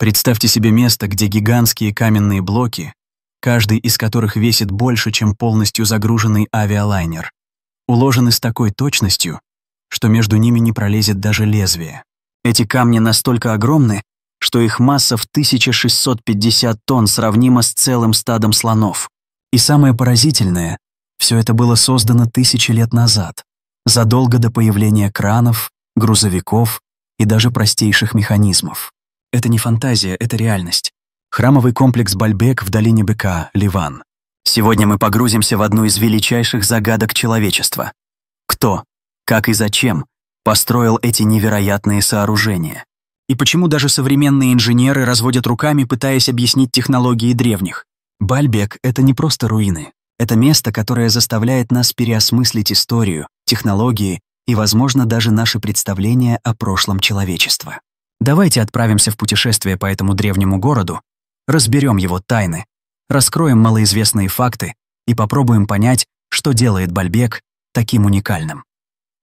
Представьте себе место, где гигантские каменные блоки, каждый из которых весит больше, чем полностью загруженный авиалайнер, уложены с такой точностью, что между ними не пролезет даже лезвие. Эти камни настолько огромны, что их масса в 1650 тонн сравнима с целым стадом слонов. И самое поразительное, все это было создано тысячи лет назад, задолго до появления кранов, грузовиков и даже простейших механизмов. Это не фантазия, это реальность. Храмовый комплекс Бальбек в долине Бека, Ливан. Сегодня мы погрузимся в одну из величайших загадок человечества. Кто, как и зачем построил эти невероятные сооружения? И почему даже современные инженеры разводят руками, пытаясь объяснить технологии древних? Бальбек — это не просто руины. Это место, которое заставляет нас переосмыслить историю, технологии и, возможно, даже наши представления о прошлом человечества. Давайте отправимся в путешествие по этому древнему городу, разберем его тайны, раскроем малоизвестные факты и попробуем понять, что делает Бальбек таким уникальным.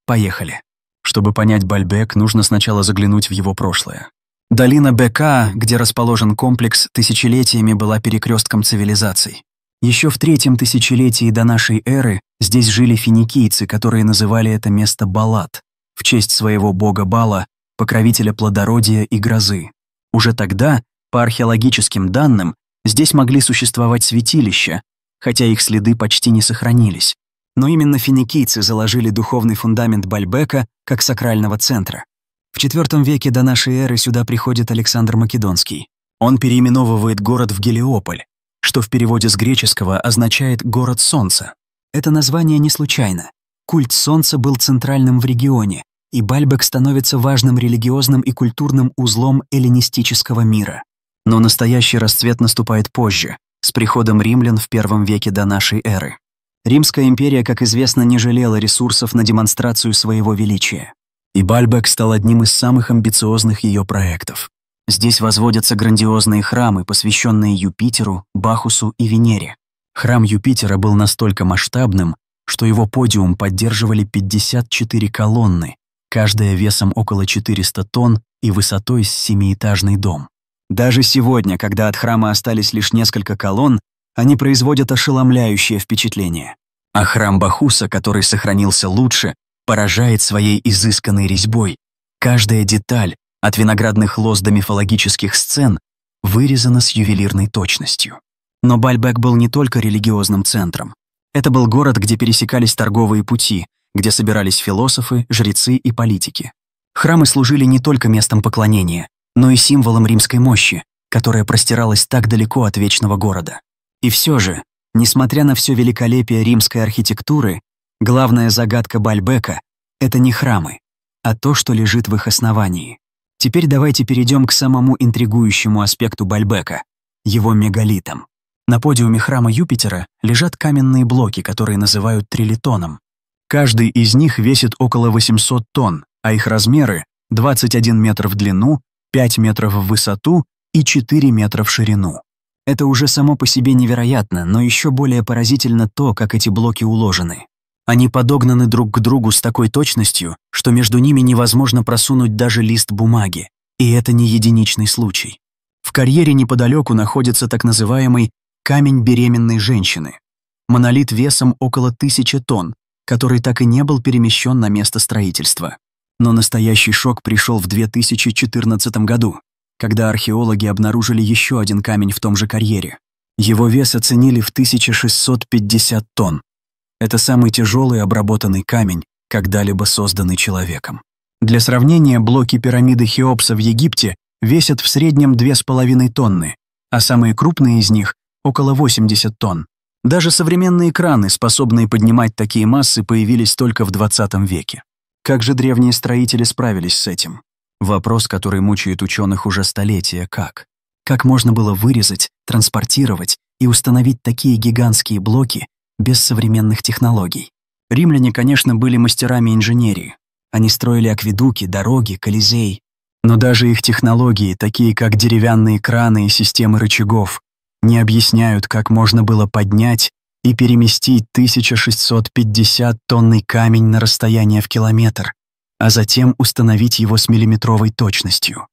Поехали. Чтобы понять Бальбек, нужно сначала заглянуть в его прошлое. Долина Бека, где расположен комплекс, тысячелетиями была перекрестком цивилизаций. Еще в третьем тысячелетии до нашей эры здесь жили финикийцы, которые называли это место Балат, в честь своего бога Бала, покровителя плодородия и грозы. Уже тогда, по археологическим данным, здесь могли существовать святилища, хотя их следы почти не сохранились. Но именно финикийцы заложили духовный фундамент Бальбека как сакрального центра. В IV веке до нашей эры сюда приходит Александр Македонский. Он переименовывает город в Гелиополь, что в переводе с греческого означает «город солнца». Это название не случайно. Культ солнца был центральным в регионе, и Бальбек становится важным религиозным и культурным узлом эллинистического мира. Но настоящий расцвет наступает позже, с приходом римлян в первом веке до нашей эры. Римская империя, как известно, не жалела ресурсов на демонстрацию своего величия. И Бальбек стал одним из самых амбициозных ее проектов. Здесь возводятся грандиозные храмы, посвященные Юпитеру, Бахусу и Венере. Храм Юпитера был настолько масштабным, что его подиум поддерживали 54 колонны, каждая весом около 400 тонн и высотой с семиэтажный дом. Даже сегодня, когда от храма остались лишь несколько колонн, они производят ошеломляющее впечатление. А храм Бахуса, который сохранился лучше, поражает своей изысканной резьбой. Каждая деталь, от виноградных лоз до мифологических сцен, вырезана с ювелирной точностью. Но Бальбек был не только религиозным центром. Это был город, где пересекались торговые пути, где собирались философы, жрецы и политики. Храмы служили не только местом поклонения, но и символом римской мощи, которая простиралась так далеко от вечного города. И все же, несмотря на все великолепие римской архитектуры, главная загадка Бальбека — это не храмы, а то, что лежит в их основании. Теперь давайте перейдем к самому интригующему аспекту Бальбека — его мегалитам. На подиуме храма Юпитера лежат каменные блоки, которые называют трилитоном, Каждый из них весит около 800 тонн, а их размеры – 21 метр в длину, 5 метров в высоту и 4 метра в ширину. Это уже само по себе невероятно, но еще более поразительно то, как эти блоки уложены. Они подогнаны друг к другу с такой точностью, что между ними невозможно просунуть даже лист бумаги. И это не единичный случай. В карьере неподалеку находится так называемый «камень беременной женщины». Монолит весом около тысячи тонн, который так и не был перемещен на место строительства. Но настоящий шок пришел в 2014 году, когда археологи обнаружили еще один камень в том же карьере. Его вес оценили в 1650 тонн. Это самый тяжелый обработанный камень, когда-либо созданный человеком. Для сравнения, блоки пирамиды Хеопса в Египте весят в среднем 2,5 тонны, а самые крупные из них – около 80 тонн. Даже современные краны, способные поднимать такие массы, появились только в 20 веке. Как же древние строители справились с этим? Вопрос, который мучает ученых уже столетия, как? Как можно было вырезать, транспортировать и установить такие гигантские блоки без современных технологий? Римляне, конечно, были мастерами инженерии. Они строили акведуки, дороги, колизей. Но даже их технологии, такие как деревянные краны и системы рычагов, не объясняют, как можно было поднять и переместить 1650-тонный камень на расстояние в километр, а затем установить его с миллиметровой точностью.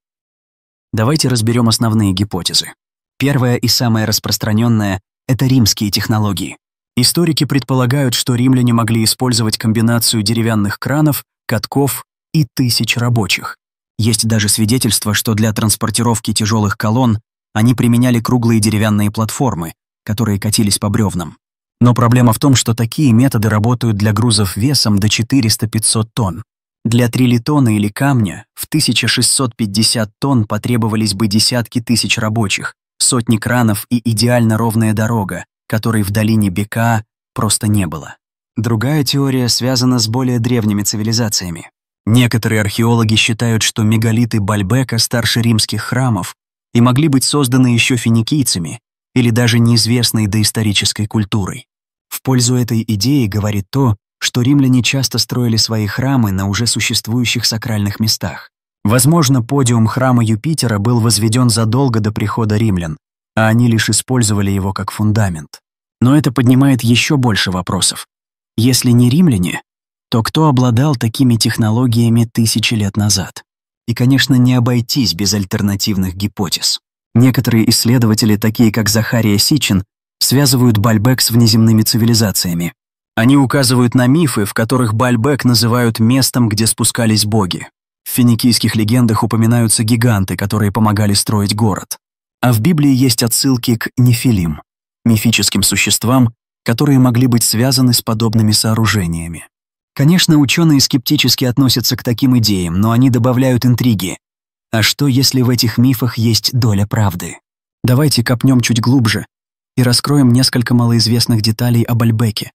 Давайте разберем основные гипотезы. Первая и самая распространенная – это римские технологии. Историки предполагают, что римляне могли использовать комбинацию деревянных кранов, катков и тысяч рабочих. Есть даже свидетельство, что для транспортировки тяжелых колонн они применяли круглые деревянные платформы, которые катились по бревнам. Но проблема в том, что такие методы работают для грузов весом до 400-500 тонн. Для трилитона или камня в 1650 тонн потребовались бы десятки тысяч рабочих, сотни кранов и идеально ровная дорога, которой в долине Бека просто не было. Другая теория связана с более древними цивилизациями. Некоторые археологи считают, что мегалиты Бальбека старше римских храмов и могли быть созданы еще финикийцами или даже неизвестной доисторической культурой. В пользу этой идеи говорит то, что римляне часто строили свои храмы на уже существующих сакральных местах. Возможно, подиум храма Юпитера был возведен задолго до прихода римлян, а они лишь использовали его как фундамент. Но это поднимает еще больше вопросов. Если не римляне, то кто обладал такими технологиями тысячи лет назад? И, конечно, не обойтись без альтернативных гипотез. Некоторые исследователи, такие как Захария Сичин, связывают Бальбек с внеземными цивилизациями. Они указывают на мифы, в которых Бальбек называют местом, где спускались боги. В финикийских легендах упоминаются гиганты, которые помогали строить город. А в Библии есть отсылки к нефилим – мифическим существам, которые могли быть связаны с подобными сооружениями. Конечно, ученые скептически относятся к таким идеям, но они добавляют интриги. А что, если в этих мифах есть доля правды? Давайте копнем чуть глубже и раскроем несколько малоизвестных деталей об Альбеке,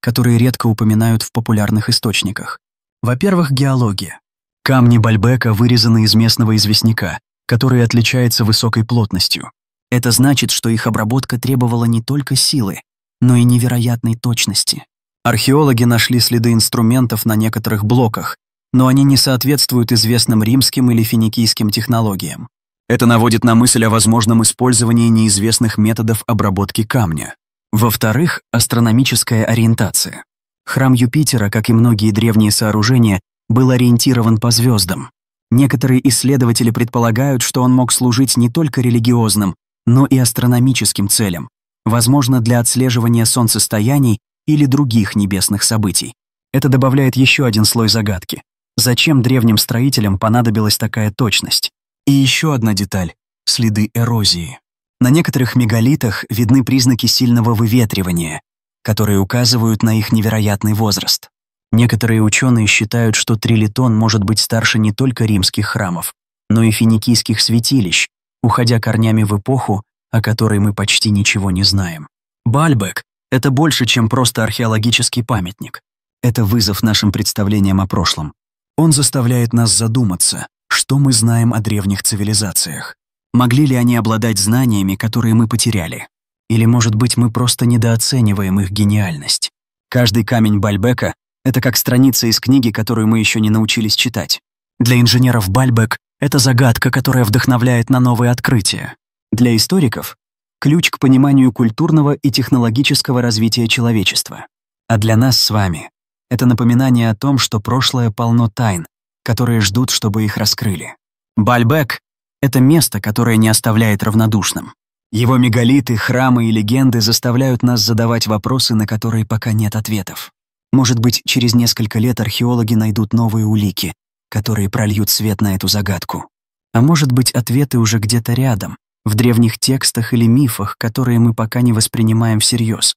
которые редко упоминают в популярных источниках. Во-первых, геология. Камни Бальбека вырезаны из местного известняка, который отличается высокой плотностью. Это значит, что их обработка требовала не только силы, но и невероятной точности. Археологи нашли следы инструментов на некоторых блоках, но они не соответствуют известным римским или финикийским технологиям. Это наводит на мысль о возможном использовании неизвестных методов обработки камня. Во-вторых, астрономическая ориентация. Храм Юпитера, как и многие древние сооружения, был ориентирован по звездам. Некоторые исследователи предполагают, что он мог служить не только религиозным, но и астрономическим целям, возможно, для отслеживания солнцестояний или других небесных событий. Это добавляет еще один слой загадки. Зачем древним строителям понадобилась такая точность? И еще одна деталь — следы эрозии. На некоторых мегалитах видны признаки сильного выветривания, которые указывают на их невероятный возраст. Некоторые ученые считают, что трилитон может быть старше не только римских храмов, но и финикийских святилищ, уходя корнями в эпоху, о которой мы почти ничего не знаем. Бальбек это больше, чем просто археологический памятник. Это вызов нашим представлениям о прошлом. Он заставляет нас задуматься, что мы знаем о древних цивилизациях. Могли ли они обладать знаниями, которые мы потеряли? Или, может быть, мы просто недооцениваем их гениальность? Каждый камень Бальбека — это как страница из книги, которую мы еще не научились читать. Для инженеров Бальбек — это загадка, которая вдохновляет на новые открытия. Для историков ключ к пониманию культурного и технологического развития человечества. А для нас с вами это напоминание о том, что прошлое полно тайн, которые ждут, чтобы их раскрыли. Бальбек — это место, которое не оставляет равнодушным. Его мегалиты, храмы и легенды заставляют нас задавать вопросы, на которые пока нет ответов. Может быть, через несколько лет археологи найдут новые улики, которые прольют свет на эту загадку. А может быть, ответы уже где-то рядом, в древних текстах или мифах, которые мы пока не воспринимаем всерьез.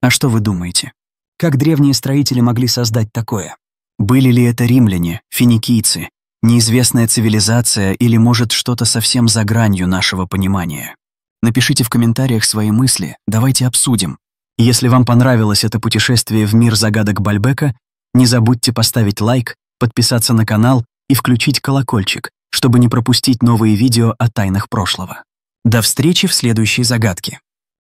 А что вы думаете? Как древние строители могли создать такое? Были ли это римляне, финикийцы, неизвестная цивилизация или, может, что-то совсем за гранью нашего понимания? Напишите в комментариях свои мысли, давайте обсудим. Если вам понравилось это путешествие в мир загадок Бальбека, не забудьте поставить лайк, подписаться на канал и включить колокольчик, чтобы не пропустить новые видео о тайнах прошлого. До встречи в следующей загадке.